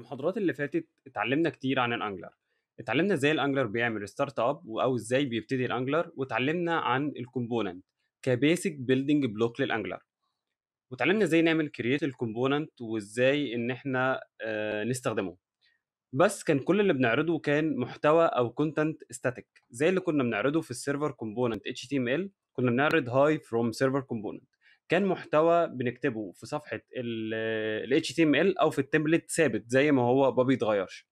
المحاضرات اللي فاتت اتعلمنا كتير عن الانجلر اتعلمنا ازاي الانجلر بيعمل ستارت اب او ازاي بيبتدي الانجلر واتعلمنا عن الكومبوننت كبيسك بيلدنج بلوك للانجلر واتعلمنا ازاي نعمل كرييت الكومبوننت وازاي ان احنا اه نستخدمه بس كان كل اللي بنعرضه كان محتوى او كونتنت ستاتيك زي اللي كنا بنعرضه في السيرفر كومبوننت اتش تي ام ال كنا بنعرض هاي فروم سيرفر كومبوننت كان محتوى بنكتبه في صفحه ال HTML او في التمبلت ثابت زي ما هو ما بيتغيرش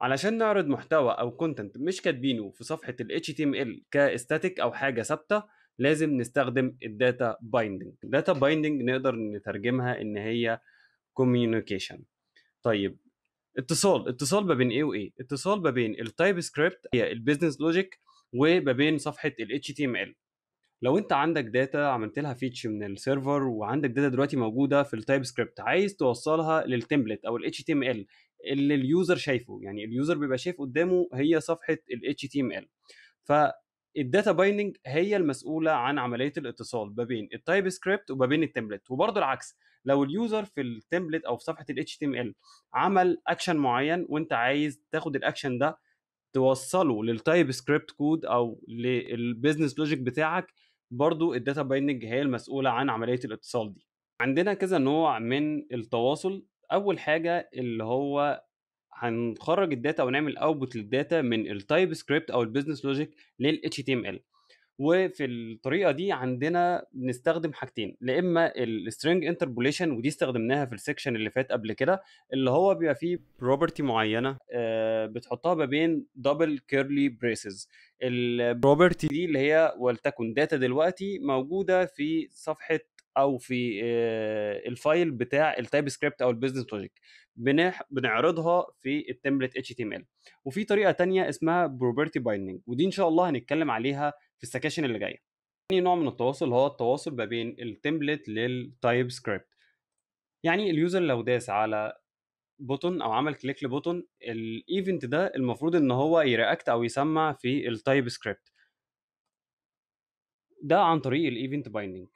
علشان نعرض محتوى او كونتنت مش كاتبينه في صفحه ال HTML كاستاتيك او حاجه ثابته لازم نستخدم الداتا بايندنج الداتا بايندنج نقدر نترجمها ان هي كوميونيكيشن طيب اتصال اتصال ما بين ايه وايه اتصال ما بين التايب سكريبت هي البيزنس لوجيك وما بين صفحه ال HTML لو انت عندك داتا عملت لها فيتش من السيرفر وعندك داتا دلوقتي موجوده في التايب سكريبت عايز توصلها للتمبلت او الاتش تي ال اللي اليوزر شايفه يعني اليوزر بيبقى شايف قدامه هي صفحه الاتش تي ال فالداتا بايننج هي المسؤوله عن عمليه الاتصال ما بين التايب سكريبت وما بين التمبلت وبرضه العكس لو اليوزر في التمبلت او في صفحه الاتش تي ال عمل اكشن معين وانت عايز تاخد الاكشن ده توصله للتايب سكريبت كود او للبيزنس لوجيك بتاعك برضو الداتا بايننج هي المسؤولة عن عملية الاتصال دي عندنا كذا نوع من التواصل أول حاجة اللي هو هنخرج الداتا ونعمل اوتبوت للداتا من التايب سكريبت او البيزنس لوجيك لل HTML وفي الطريقه دي عندنا بنستخدم حاجتين لا اما السترنج انتربوليشن ودي استخدمناها في السكشن اللي فات قبل كده اللي هو بيبقى فيه بروبرتي معينه آه، بتحطها ما بين دبل كيرلي بريسز البروبرتي دي اللي هي ولتكن داتا دلوقتي موجوده في صفحه او في آه، الفايل بتاع التايب سكريبت او البيزنس لوجيك بنعرضها في التمبلت اتش تي ام ال وفي طريقه تانية اسمها بروبرتي بايندنج ودي ان شاء الله هنتكلم عليها في السكاشن اللي جايه تاني نوع من التواصل هو التواصل ما بين التمبلت للتايب سكريبت يعني اليوزر لو داس على بوتون او عمل كليك لبوتون الايفنت ده المفروض ان هو يرياكت او يسمع في التايب سكريبت ده عن طريق الايفنت بايندنج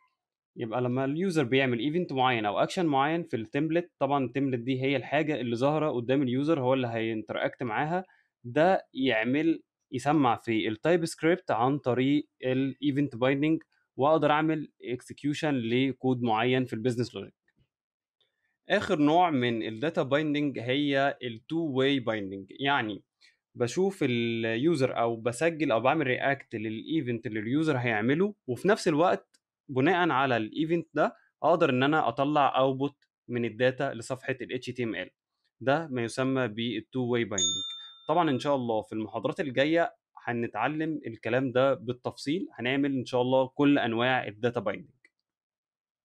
يبقى لما اليوزر بيعمل ايفنت معين او اكشن معين في التمبلت طبعا التمبلت دي هي الحاجه اللي ظاهره قدام اليوزر هو اللي هينتراكت معاها ده يعمل يسمع في التايب سكريبت عن طريق الايفنت بايندنج واقدر اعمل اكسكيوشن لكود معين في البيزنس لوجيك اخر نوع من الداتا بايندنج هي التو واي بايندنج يعني بشوف اليوزر او بسجل او بعمل رياكت للايفنت اللي اليوزر هيعمله وفي نفس الوقت بناء على الايفنت ده اقدر ان انا اطلع اوتبوت من الداتا لصفحه ال HTML ده ما يسمى بالتو واي بايندنج طبعا ان شاء الله في المحاضرات الجايه هنتعلم الكلام ده بالتفصيل هنعمل ان شاء الله كل انواع الداتا بايندنج